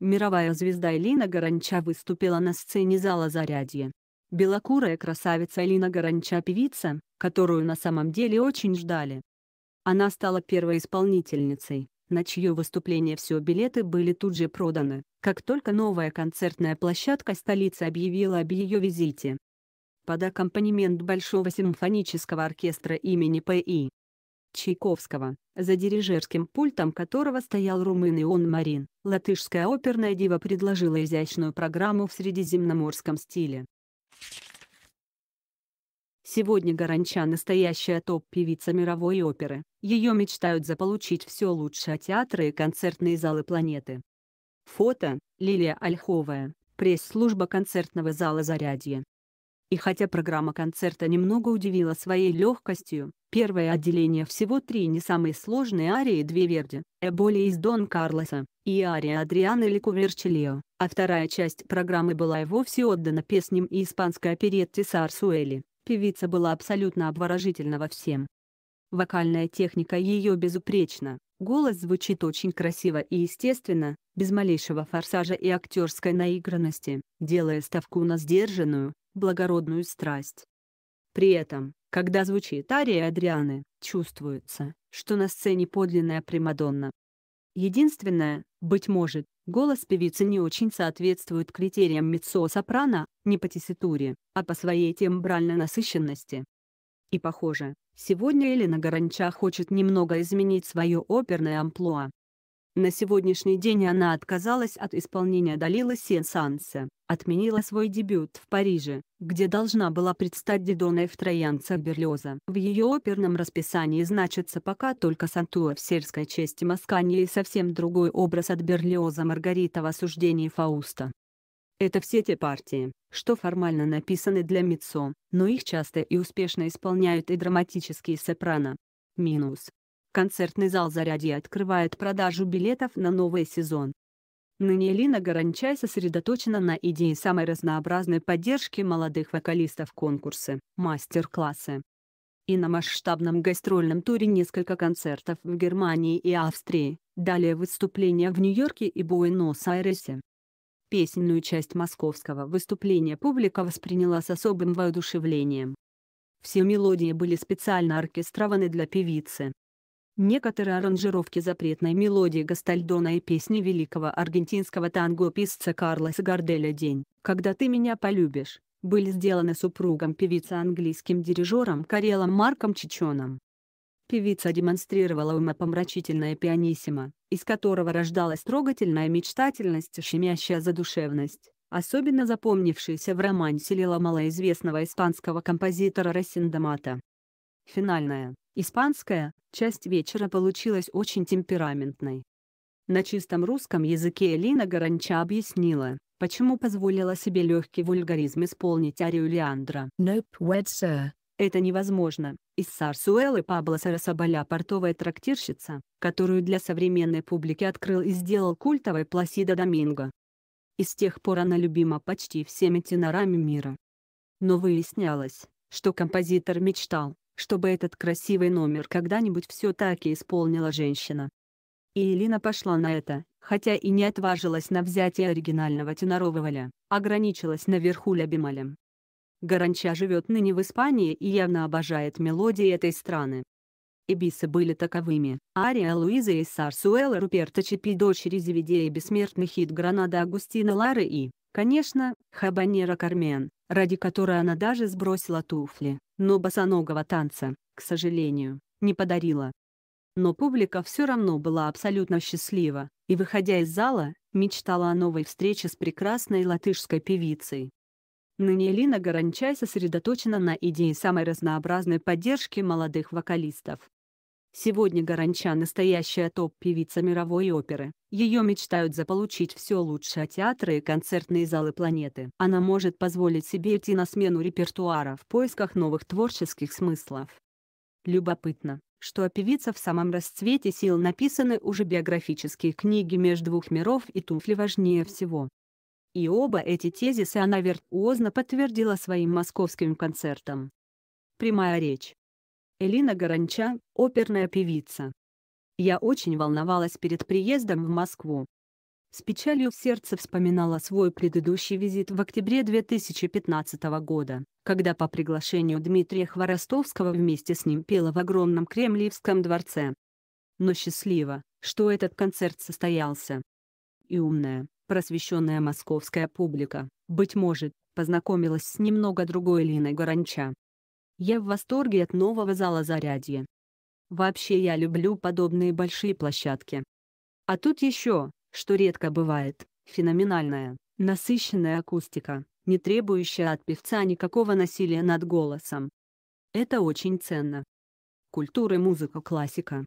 Мировая звезда Элина Гаранча выступила на сцене зала «Зарядье». Белокурая красавица Элина Гаранча – певица, которую на самом деле очень ждали. Она стала первой исполнительницей, на чье выступление все билеты были тут же проданы, как только новая концертная площадка столицы объявила об ее визите. Под аккомпанемент Большого симфонического оркестра имени П.И. Чайковского, за дирижерским пультом которого стоял румын Ион Марин, латышская оперная дива предложила изящную программу в средиземноморском стиле. Сегодня Горанча настоящая топ-певица мировой оперы, ее мечтают заполучить все лучшее театры и концертные залы планеты. Фото, Лилия Ольховая, пресс-служба концертного зала «Зарядье». И хотя программа концерта немного удивила своей легкостью, первое отделение всего три не самые сложные арии две Верди, Эболи из Дон Карлоса, и ария Адриана Ликуверчелио, а вторая часть программы была и вовсе отдана песням и испанской оперетте Сарсуэли, певица была абсолютно обворожительна во всем. Вокальная техника ее безупречна, голос звучит очень красиво и естественно, без малейшего форсажа и актерской наигранности, делая ставку на сдержанную, благородную страсть. При этом, когда звучит ария Адрианы, чувствуется, что на сцене подлинная Примадонна. Единственное, быть может, голос певицы не очень соответствует критериям меццо-сопрано, не по тесситуре, а по своей тембральной насыщенности. И похоже, сегодня Элина Горанча хочет немного изменить свое оперное амплуа. На сегодняшний день она отказалась от исполнения Далилы Сен-Санса, отменила свой дебют в Париже, где должна была предстать Дидоной в «Троянцах Берлиоза». В ее оперном расписании значится пока только Сантуа в сельской части Маскани и совсем другой образ от Берлиоза Маргарита в осуждении Фауста. Это все те партии, что формально написаны для мецо, но их часто и успешно исполняют и драматические сопрано. Минус. Концертный зал «Зарядье» открывает продажу билетов на новый сезон. Ныне Элина Горанчай сосредоточена на идее самой разнообразной поддержки молодых вокалистов конкурсы, мастер-классы. И на масштабном гастрольном туре несколько концертов в Германии и Австрии, далее выступления в Нью-Йорке и Буэнос-Айресе. Песенную часть московского выступления публика восприняла с особым воодушевлением. Все мелодии были специально оркестрованы для певицы, Некоторые аранжировки запретной мелодии Гастальдона и песни великого аргентинского танго-писца Карлоса Гарделя «День, когда ты меня полюбишь», были сделаны супругом певицы английским дирижером Карелом Марком Чичоном. Певица демонстрировала умопомрачительное пианиссимо, из которого рождалась трогательная мечтательность и щемящая задушевность, особенно запомнившаяся в романсе Лила малоизвестного испанского композитора Рассиндамата. Финальная, Испанская часть вечера получилась очень темпераментной. На чистом русском языке Элина Горанча объяснила, почему позволила себе легкий вульгаризм исполнить арию Леандра. Nope, wed, sir. Это невозможно. Из Сарсуэлы Пабло Сарасабаля портовая трактирщица, которую для современной публики открыл и сделал культовой Пласида Доминго. И с тех пор она любима почти всеми тенорами мира. Но выяснялось, что композитор мечтал, чтобы этот красивый номер когда-нибудь все-таки исполнила женщина. И Элина пошла на это, хотя и не отважилась на взятие оригинального теноровываля, ограничилась наверху лябималем. Гаранча живет ныне в Испании и явно обожает мелодии этой страны. Эбисы были таковыми, Ария Луиза и Сарсуэла Руперта Чипи дочери Зеведея бессмертный хит Гранада Агустина Лары и, конечно, Хабанера Кармен, ради которой она даже сбросила туфли но босоногого танца, к сожалению, не подарила. Но публика все равно была абсолютно счастлива, и, выходя из зала, мечтала о новой встрече с прекрасной латышской певицей. Ныне Элина Горанчай сосредоточена на идее самой разнообразной поддержки молодых вокалистов. Сегодня Гаранча настоящая топ-певица мировой оперы. Ее мечтают заполучить все лучшее театры и концертные залы планеты. Она может позволить себе идти на смену репертуара в поисках новых творческих смыслов. Любопытно, что о певице в самом расцвете сил написаны уже биографические книги между двух миров» и «Туфли важнее всего». И оба эти тезиса она виртуозно подтвердила своим московским концертом. Прямая речь, Элина Горанча, оперная певица. Я очень волновалась перед приездом в Москву. С печалью в сердце вспоминала свой предыдущий визит в октябре 2015 года, когда по приглашению Дмитрия Хворостовского вместе с ним пела в огромном Кремлевском дворце. Но счастливо, что этот концерт состоялся. И умная, просвещенная московская публика, быть может, познакомилась с немного другой Линой Горанча. Я в восторге от нового зала зарядья. Вообще я люблю подобные большие площадки. А тут еще, что редко бывает, феноменальная, насыщенная акустика, не требующая от певца никакого насилия над голосом. Это очень ценно. Культура и музыка классика,